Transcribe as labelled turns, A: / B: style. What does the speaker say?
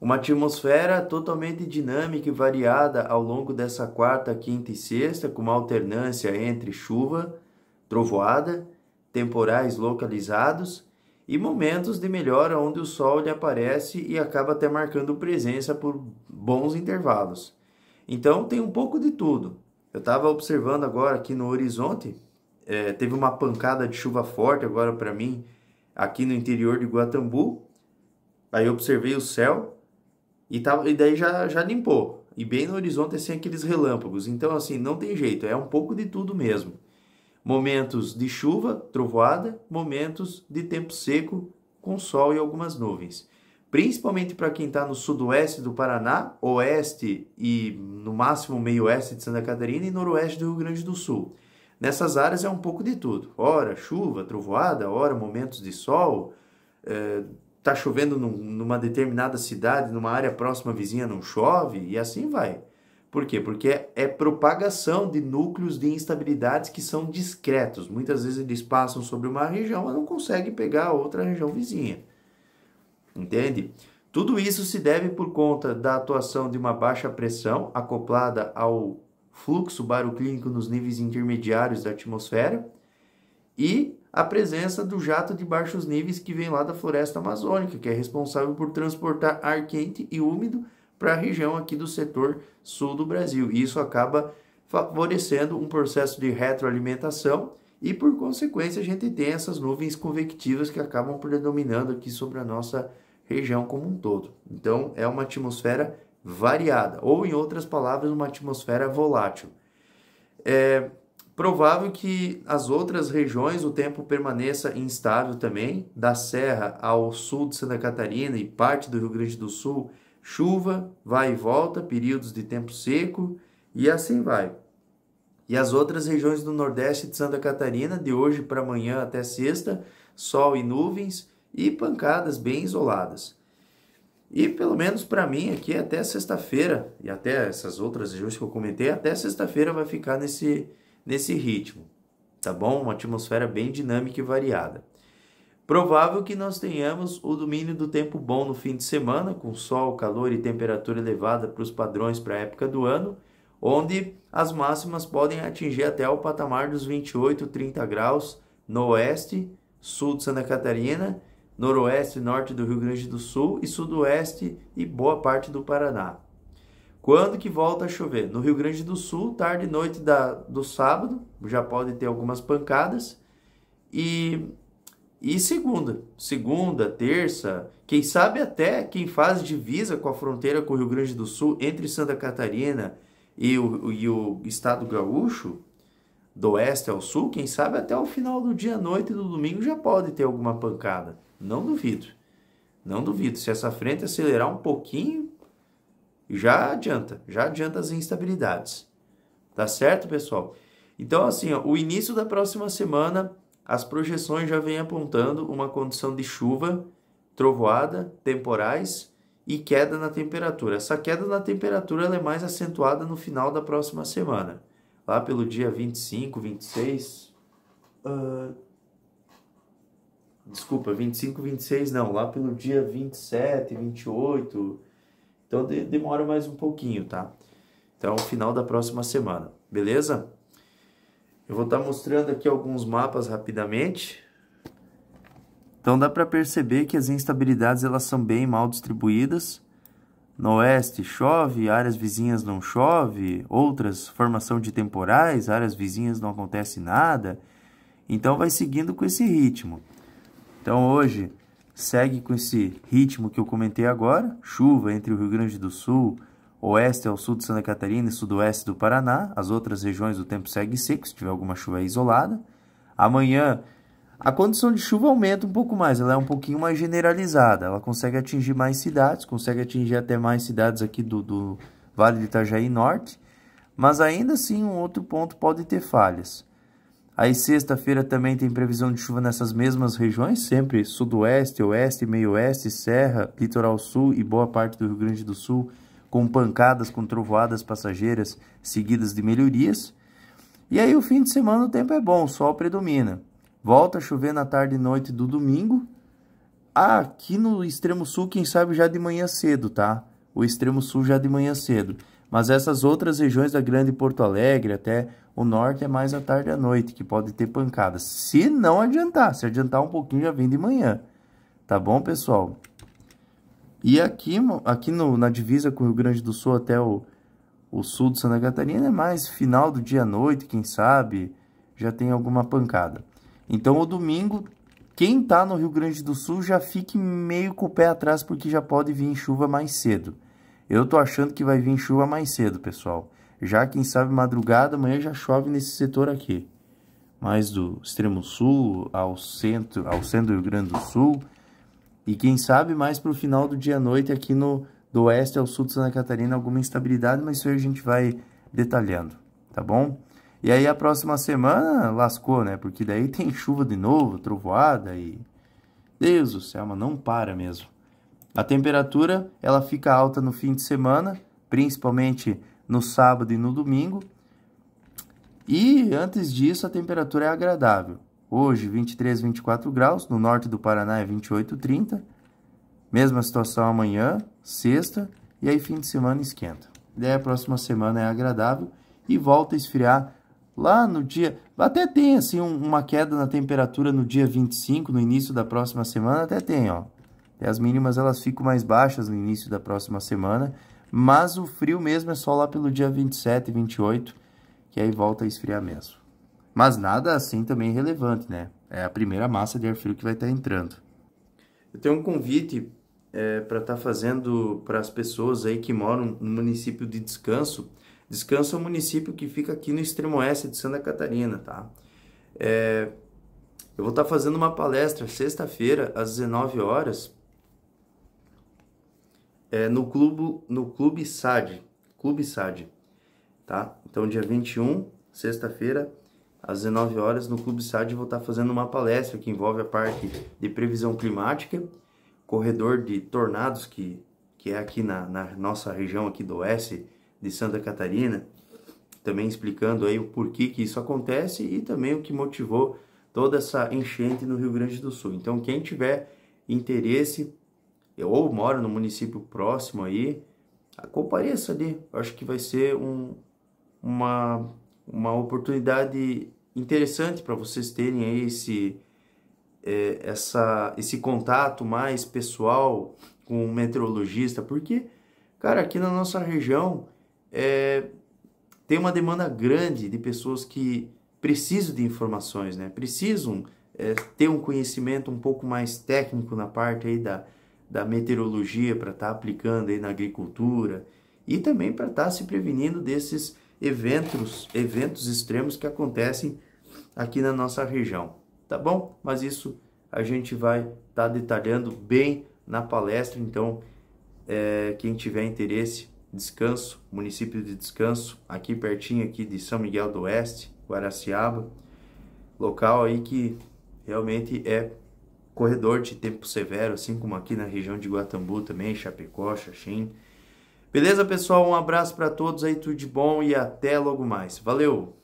A: Uma atmosfera totalmente dinâmica e variada ao longo dessa quarta, quinta e sexta, com uma alternância entre chuva, trovoada, temporais localizados e momentos de melhora onde o sol lhe aparece e acaba até marcando presença por bons intervalos. Então tem um pouco de tudo. Eu estava observando agora aqui no horizonte, é, teve uma pancada de chuva forte agora para mim aqui no interior de Guatambu. Aí observei o céu, e, tá, e daí já, já limpou. E bem no horizonte, assim, aqueles relâmpagos. Então, assim, não tem jeito, é um pouco de tudo mesmo. Momentos de chuva, trovoada, momentos de tempo seco, com sol e algumas nuvens. Principalmente para quem está no sudoeste do Paraná, oeste e no máximo meio-oeste de Santa Catarina e noroeste do Rio Grande do Sul. Nessas áreas é um pouco de tudo. Ora, chuva, trovoada, ora, momentos de sol, é, tá chovendo num, numa determinada cidade, numa área próxima vizinha não chove e assim vai. Por quê? Porque é, propagação de núcleos de instabilidades que são discretos. Muitas vezes eles passam sobre uma região, mas não conseguem pegar outra região vizinha. Entende? Tudo isso se deve por conta da atuação de uma baixa pressão acoplada ao fluxo baroclínico nos níveis intermediários da atmosfera e a presença do jato de baixos níveis que vem lá da floresta amazônica, que é responsável por transportar ar quente e úmido para a região aqui do setor sul do Brasil. E isso acaba favorecendo um processo de retroalimentação e, por consequência, a gente tem essas nuvens convectivas que acabam predominando aqui sobre a nossa região como um todo. Então, é uma atmosfera variada, ou, em outras palavras, uma atmosfera volátil. É, Provável que as outras regiões o tempo permaneça instável também, da Serra ao sul de Santa Catarina e parte do Rio Grande do Sul, chuva, vai e volta, períodos de tempo seco e assim vai. E as outras regiões do Nordeste de Santa Catarina, de hoje para amanhã até sexta, sol e nuvens e pancadas bem isoladas. E pelo menos para mim aqui até sexta-feira, e até essas outras regiões que eu comentei, até sexta-feira vai ficar nesse nesse ritmo, tá bom? Uma atmosfera bem dinâmica e variada. Provável que nós tenhamos o domínio do tempo bom no fim de semana, com sol, calor e temperatura elevada para os padrões para a época do ano, onde as máximas podem atingir até o patamar dos 28, 30 graus no oeste, sul de Santa Catarina, noroeste e norte do Rio Grande do Sul e sudoeste e boa parte do Paraná. Quando que volta a chover? No Rio Grande do Sul, tarde e noite da, do sábado, já pode ter algumas pancadas. E, e segunda, segunda, terça, quem sabe até quem faz divisa com a fronteira com o Rio Grande do Sul, entre Santa Catarina e o, e o estado gaúcho, do oeste ao sul, quem sabe até o final do dia, noite do domingo já pode ter alguma pancada. Não duvido. Não duvido. Se essa frente acelerar um pouquinho, já adianta, já adianta as instabilidades. Tá certo, pessoal? Então, assim, ó, o início da próxima semana, as projeções já vêm apontando uma condição de chuva, trovoada, temporais e queda na temperatura. Essa queda na temperatura é mais acentuada no final da próxima semana, lá pelo dia 25, 26. Uh, desculpa, 25, 26 não, lá pelo dia 27, 28 então de, demora mais um pouquinho, tá? Então, final da próxima semana, beleza? Eu vou estar tá mostrando aqui alguns mapas rapidamente. Então dá para perceber que as instabilidades elas são bem mal distribuídas. No oeste chove, áreas vizinhas não chove, outras formação de temporais, áreas vizinhas não acontece nada. Então vai seguindo com esse ritmo. Então hoje segue com esse ritmo que eu comentei agora, chuva entre o Rio Grande do Sul, oeste ao sul de Santa Catarina e sudoeste do Paraná, as outras regiões o tempo segue seco, se tiver alguma chuva isolada. Amanhã a condição de chuva aumenta um pouco mais, ela é um pouquinho mais generalizada, ela consegue atingir mais cidades, consegue atingir até mais cidades aqui do, do Vale do Itajaí Norte, mas ainda assim um outro ponto pode ter falhas. Aí sexta-feira também tem previsão de chuva nessas mesmas regiões, sempre sudoeste, oeste, meio-oeste, serra, litoral sul e boa parte do Rio Grande do Sul, com pancadas, com trovoadas passageiras seguidas de melhorias. E aí o fim de semana o tempo é bom, o sol predomina. Volta a chover na tarde e noite do domingo. Aqui no extremo sul, quem sabe já de manhã cedo, tá? O extremo sul já de manhã cedo. Mas essas outras regiões da Grande Porto Alegre, até o norte, é mais à tarde e à noite, que pode ter pancadas. Se não adiantar, se adiantar um pouquinho, já vem de manhã. Tá bom, pessoal? E aqui, aqui no, na divisa com o Rio Grande do Sul até o, o sul de Santa Catarina, é mais final do dia à noite, quem sabe, já tem alguma pancada. Então, o domingo, quem está no Rio Grande do Sul já fique meio com o pé atrás, porque já pode vir chuva mais cedo. Eu tô achando que vai vir chuva mais cedo, pessoal. Já, quem sabe, madrugada, amanhã já chove nesse setor aqui. Mais do extremo sul ao centro, ao centro do Rio Grande do Sul. E quem sabe mais para o final do dia à noite aqui no do oeste ao sul de Santa Catarina alguma instabilidade, mas isso aí a gente vai detalhando, tá bom? E aí a próxima semana lascou, né? Porque daí tem chuva de novo, trovoada e... Deus do céu, mas não para mesmo. A temperatura ela fica alta no fim de semana, principalmente no sábado e no domingo. E antes disso, a temperatura é agradável. Hoje, 23, 24 graus, no norte do Paraná é 28, 30. Mesma situação amanhã, sexta, e aí fim de semana esquenta. Daí a próxima semana é agradável e volta a esfriar lá no dia. Até tem assim um, uma queda na temperatura no dia 25, no início da próxima semana, até tem, ó. E as mínimas elas ficam mais baixas no início da próxima semana, mas o frio mesmo é só lá pelo dia 27 e 28, que aí volta a esfriar mesmo. Mas nada assim também relevante, né? É a primeira massa de ar frio que vai estar tá entrando. Eu tenho um convite é, para estar tá fazendo para as pessoas aí que moram no município de Descanso. Descanso é um município que fica aqui no extremo oeste de Santa Catarina, tá? É, eu vou estar tá fazendo uma palestra sexta-feira às 19 horas é, no clube no clube SAD, clube SAD, tá? Então dia 21, sexta-feira, às 19 horas no clube SAD vou estar tá fazendo uma palestra que envolve a parte de previsão climática, corredor de tornados que que é aqui na, na nossa região aqui do oeste de Santa Catarina, também explicando aí o porquê que isso acontece e também o que motivou toda essa enchente no Rio Grande do Sul. Então quem tiver interesse ou moro no município próximo aí, compareça ali. Eu acho que vai ser um, uma, uma oportunidade interessante para vocês terem aí esse, é, essa, esse contato mais pessoal com o meteorologista, porque, cara, aqui na nossa região é, tem uma demanda grande de pessoas que precisam de informações, né? Precisam é, ter um conhecimento um pouco mais técnico na parte aí da, da meteorologia para estar tá aplicando aí na agricultura e também para estar tá se prevenindo desses eventos, eventos extremos que acontecem aqui na nossa região, tá bom? Mas isso a gente vai estar tá detalhando bem na palestra, então é, quem tiver interesse, Descanso, município de Descanso, aqui pertinho aqui de São Miguel do Oeste, Guaraciaba, local aí que realmente é corredor de tempo severo, assim como aqui na região de Guatambu também, Chapecó, Xaxim. Beleza, pessoal? Um abraço para todos aí, tudo de bom e até logo mais. Valeu!